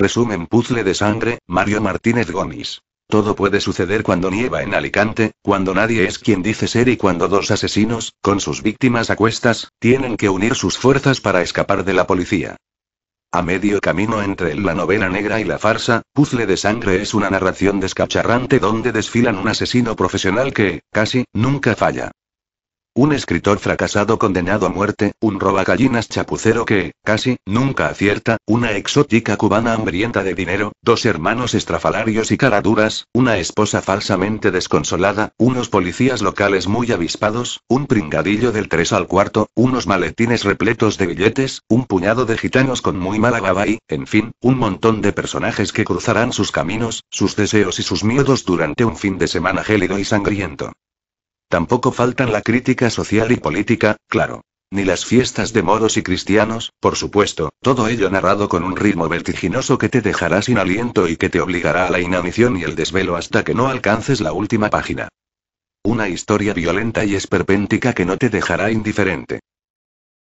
Resumen Puzzle de sangre, Mario Martínez Gómez. Todo puede suceder cuando nieva en Alicante, cuando nadie es quien dice ser y cuando dos asesinos, con sus víctimas a cuestas, tienen que unir sus fuerzas para escapar de la policía. A medio camino entre la novela negra y la farsa, Puzzle de Sangre es una narración descacharrante donde desfilan un asesino profesional que, casi, nunca falla. Un escritor fracasado condenado a muerte, un robacallinas chapucero que, casi, nunca acierta, una exótica cubana hambrienta de dinero, dos hermanos estrafalarios y caraduras, una esposa falsamente desconsolada, unos policías locales muy avispados, un pringadillo del 3 al cuarto, unos maletines repletos de billetes, un puñado de gitanos con muy mala baba y, en fin, un montón de personajes que cruzarán sus caminos, sus deseos y sus miedos durante un fin de semana gélido y sangriento. Tampoco faltan la crítica social y política, claro. Ni las fiestas de moros y cristianos, por supuesto, todo ello narrado con un ritmo vertiginoso que te dejará sin aliento y que te obligará a la inanición y el desvelo hasta que no alcances la última página. Una historia violenta y esperpéntica que no te dejará indiferente.